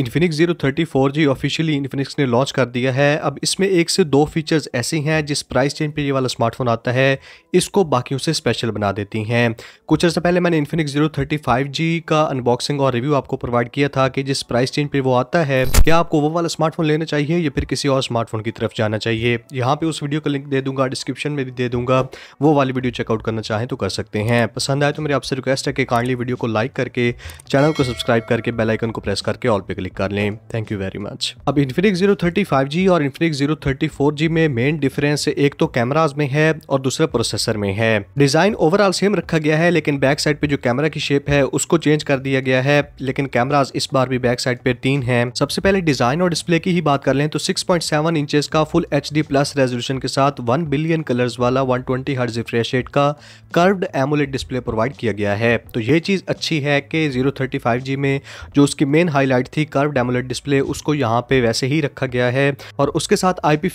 Infinix zero thirty four G officially Infinix ने launch कर दिया है अब इसमें एक से दो फीचर्स ऐसे हैं जिस प्राइस चेंज पे ये वाला स्मार्टफोन आता है इसको बाकियों से स्पेशल बना देती हैं कुछ अर्से पहले मैंने Infinix zero thirty five G का अनबॉक्सिंग और रिव्यू आपको प्रोवाइड किया था कि जिस प्राइस चेंज पर वो आता है क्या आपको वो वाला स्मार्टफोन लेना चाहिए या फिर किसी और स्मार्टफोन की तरफ जाना चाहिए यहाँ पर उस वीडियो का लिंक दे दूंगा डिस्क्रिप्शन में भी दे दूंगा वो वाली वीडियो चेकआउट करना चाहें तो कर सकते हैं पसंद आए तो मेरी आपसे रिक्वेस्ट है कि काइंडली वीडियो को लाइक करके चैनल को सब्सक्राइब करके बेलाइकन को प्रेस करके ऑल पे क्लिक क्लिक कर लें थैंक यू वेरी मच अब इन्फिनिक जीरो थर्टी और इन्फिनिक जीरो थर्टी में मेन डिफरेंस एक तो कैमराज में है और दूसरा प्रोसेसर में है डिजाइन ओवरऑल सेम रखा गया है लेकिन बैक साइड पे जो कैमरा की शेप है उसको चेंज कर दिया गया है लेकिन कैमराज इस बार भी बैक साइड पे तीन है सबसे पहले डिजाइन और डिस्प्ले की ही बात कर लें तो 6.7 पॉइंट इंचेस का full H D plus resolution के साथ 1 बिलियन कलर्स वाला 120 ट्वेंटी हर्ज रिफ्रेश रेट का कर्व्ड एमुलेट डिस्प्ले प्रोवाइड किया गया है तो ये चीज अच्छी है कि जीरो थर्टी में जो उसकी मेन हाईलाइट थी कर्व डेमोलेट डिस्प्ले उसको यहाँ पे वैसे ही रखा गया है और उसके साथ आई पी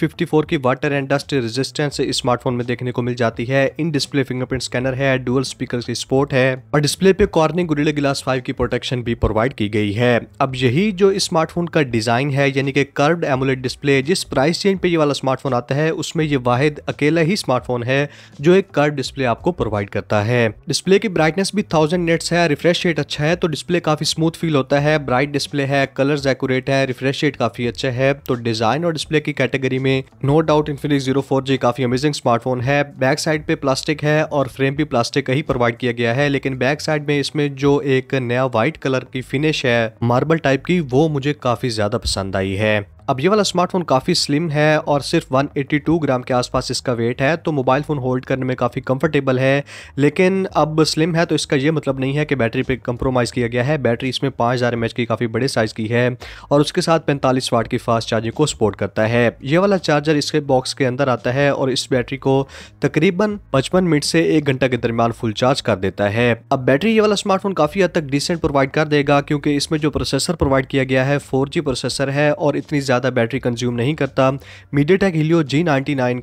की water and dust resistance smartphone में देखने को मिल जाती है इन डिस्प्ले फिंगरप्रिंट स्कैनर है डुअल स्पीकर की स्पोर्ट है और डिस्प्ले पे कॉर्निंग गुरिला ग्लास फाइव की प्रोटेक्शन भी प्रोवाइड की गई है अब यही जो स्मार्टफोन का डिजाइन है यानी कि कर्व एमोलेट डिस्प्ले जिस प्राइस चेंज पे ये वाला स्मार्टफोन आता है उसमें ये वाहिद अकेला ही स्मार्टफोन है जो एक कर्व डिस्प्ले आपको प्रोवाइड करता है डिस्प्ले की ब्राइटनेस भी थाउजेंड नेट्स है रिफ्रेश रेट अच्छा है तो डिस्प्ले काफी स्मूथ फील होता है ब्राइट डिस्प्ले है कलर्स एक्यूरेट है रिफ्रेश रेट काफ़ी अच्छा है तो डिज़ाइन और डिस्प्ले की कैटेगरी में no doubt Infinix zero four G काफ़ी अमेजिंग स्मार्टफोन है बैक साइड पे प्लास्टिक है और फ्रेम भी प्लास्टिक का ही प्रोवाइड किया गया है लेकिन बैक साइड में इसमें जो एक नया व्हाइट कलर की फिनिश है मार्बल टाइप की वो मुझे काफ़ी ज़्यादा पसंद आई है अब ये वाला स्मार्टफोन काफ़ी स्लिम है और सिर्फ 182 ग्राम के आसपास इसका वेट है तो मोबाइल फ़ोन होल्ड करने में काफ़ी कंफर्टेबल है लेकिन अब स्लिम है तो इसका ये मतलब नहीं है कि बैटरी पे कंप्रोमाइज़ किया गया है बैटरी इसमें पाँच हज़ार एम की काफ़ी बड़े साइज़ की है और उसके साथ पैंतालीस वाट की फास्ट चार्जिंग को सपोर्ट करता है ये वाला चार्जर इसके बॉक्स के अंदर आता है और इस बैटरी को तकरीबन पचपन मिनट से एक घंटा के दरमियान फुल चार्ज कर देता है अब बैटरी ये वाला स्मार्टफोन काफ़ी हद तक डिसेंट प्रोवाइड कर देगा क्योंकि इसमें जो प्रोसेसर प्रोवाइड किया गया है फोर प्रोसेसर है और इतनी ज़्यादा बैटरी कंज्यूम नहीं करता मीडिया टेक हिलियो जी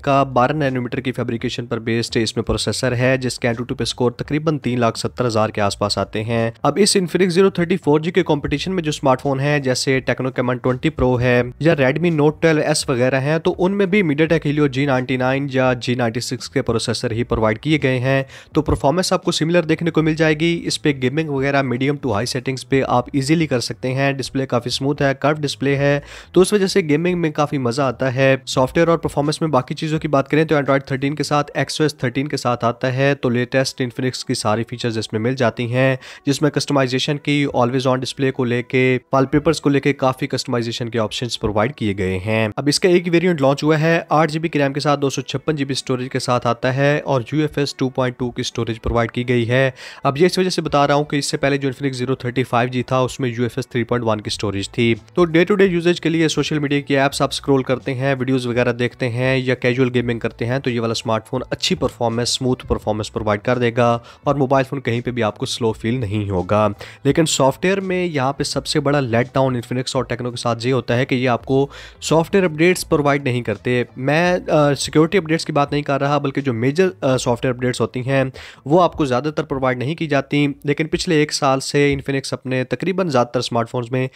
का बारह नैनोमीटर की फेब्रिकेशन पर बेस्ड इसमें प्रोसेसर है जिसके एंटूटू पे स्कोर तकरीबन तीन लाख सत्तर हज़ार के आसपास आते हैं अब इस Infinix zero thirty four G के कॉम्पिटिशन में जो स्मार्टफोन है जैसे टेक्नो कैमन ट्वेंटी प्रो है या रेडमी नोट ट्वेल्व एस वगैरह हैं तो उनमें भी MediaTek Helio G ninety nine या जी नाइन्टी सिक्स के प्रोसेसर ही प्रोवाइड किए गए हैं तो परफॉर्मेंस आपको सिमिलर देखने को मिल जाएगी इस पर गेमिंग वगैरह मीडियम टू हाई सेटिंग्स पे आप इजीली कर सकते हैं डिस्प्ले काफ़ी स्मूथ है कर्व डिस्प्ले है तो उस वजह से गेमिंग में काफी मजा आता है सॉफ्टवेयर और परफॉर्मेंस में बाकी चीजों की बात करें तो एंड्रॉइड थर्टीन के साथ एक्सओएस थर्टीन के साथ आता है तो लेटेस्ट इन्फिनिक्स की सारी फीचर्स इसमें मिल जाती हैं जिसमें कस्टमाइजेशन की ऑलवेज ऑन डिस्प्ले को लेके वॉलपेपर्स को लेके काफी कस्टमाइजेशन के ऑप्शन प्रोवाइड किए गए हैं अब इसका एक वेरियंट लॉन्च हुआ है आठ जीबी की रैम के साथ दो स्टोरेज के साथ आता है और यू एफ की स्टोरेज प्रोवाइड की गई है अब ये इस वजह से बता रहा हूँ कि इससे पहले जो Infinix zero thirty five G था उसमें U F S three point one की स्टोरेज थी तो डे टू डे यूजेज के लिए सोशल सोशल मीडिया की ऐप्स आप स्क्रॉल करते हैं वीडियोस वगैरह देखते हैं या कैजुअल गेमिंग करते हैं तो ये वाला स्मार्टफोन अच्छी परफॉर्मेंस स्मूथ परफॉर्मेंस प्रोवाइड कर देगा और मोबाइल फ़ोन कहीं पर भी आपको स्लो फील नहीं होगा लेकिन सॉफ्टवेयर में यहाँ पर सबसे बड़ा लेट डाउन इन्फिनिक्स और टेक्नो के साथ ये होता है कि ये आपको सॉफ्टवेयर अपडेट्स प्रोवाइड नहीं करते मैं सिक्योरिटी अपडेट्स की बात नहीं कर रहा बल्कि जो मेजर सॉफ्टवेयर अपडेट्स होती हैं वो आपको ज़्यादातर प्रोवाइड नहीं की जाती लेकिन पिछले एक साल से इन्फिनिक्स अपने तकरीबन ज़्यादातर स्मार्टफोन्स में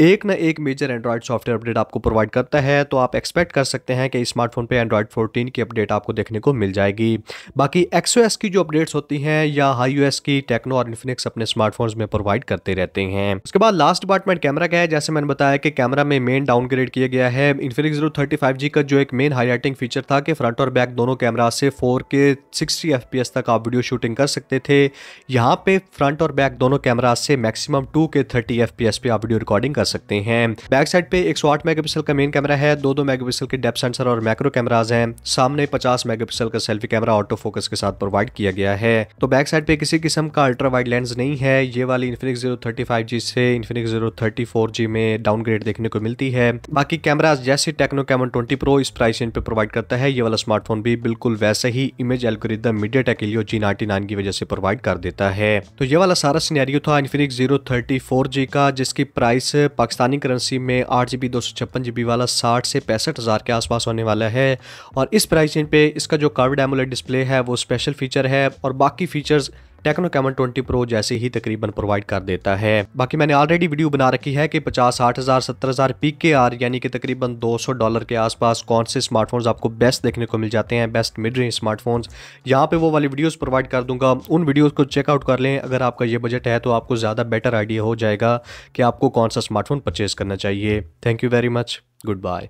एक ना एक मेजर एंड्रॉयड सॉफ्टवेयर अपडेट आपको प्रोवाइड करता है तो आप एक्सपेक्ट कर सकते हैं कि स्मार्टफोन पे एंड्रॉयड 14 की अपडेट आपको देखने को मिल जाएगी बाकी एक्सओएस की जो अपडेट्स होती हैं या हाईओएस की टेक्नो और इन्फिनिक्स अपने स्मार्टफोन्स में प्रोवाइड करते रहते हैं उसके बाद लास्ट डिपार्टमेंट कैमरा का है जैसे मैंने बताया कि कैमरा में मेन डाउनग्रेड किया गया है Infinix zero thirty five G का जो एक मेन हाईलाइटिंग फीचर था कि फ्रंट और बैक दोनों कैमरा से फोर के सिक्सटी एफ पी एस तक आप वीडियो शूटिंग कर सकते थे यहाँ पे फ्रंट और बैक दोनों कैमरा से maximum two K thirty F P S पे आप वीडियो रिकॉर्डिंग कर सकते हैं बैक साइड पे एक सौ आठ मेगापिक्सल का मेन कैमरा है दो दो मेगापिक्सल के डेप सेंसर और मैक्रो कैमराज हैं सामने पचास मेगापिक्सल का सेल्फी कैमरा ऑटो फोकस के साथ प्रोवाइड किया गया है तो बैक साइड पे किसी किस्म का अल्ट्रा वाइड लेंस नहीं है ये वाली Infinix zero thirty five G से Infinix zero thirty four G में डाउनग्रेड देखने को मिलती है बाकी कैमराज जैसे टेक्नो कैमन ट्वेंटी प्रो इस प्राइस रेंज पे प्रोवाइड करता है ये वाला स्मार्टफोन भी बिल्कुल वैसे ही image algorithm MediaTek Helio G ninety nine की वजह से प्रोवाइड कर देता है तो ये वाला सारा सीनेरियो था Infinix zero thirty four G का जिसकी प्राइस पाकिस्तानी करेंसी में आठ जी बी दो सौ छप्पन जी बी वाला साठ से पैंसठ हज़ार के आसपास होने वाला है और इस प्राइस रेंज पे इसका जो कार्ड एमोलेट डिस्प्ले है वो स्पेशल फीचर है और बाकी features Tecno Camon twenty pro जैसे ही तकरीबन प्रोवाइड कर देता है बाकी मैंने ऑलरेडी वीडियो बना रखी है कि पचास साठ हजार सत्तर हजार पी के आर यानी कि तकरीबन दो सौ डॉलर के आसपास कौन से स्मार्टफोन्स आपको बेस्ट देखने को मिल जाते हैं बेस्ट मिड रेंज स्मार्टफोन्स यहाँ पे वो वाली वीडियोज़ प्रोवाइड कर दूंगा उन वीडियोज़ को चेकआउट कर लें अगर आपका ये बजट है तो आपको ज़्यादा बेटर आइडिया हो जाएगा कि आपको कौन सा स्मार्टफोन परचेज़ करना चाहिए thank you very much good bye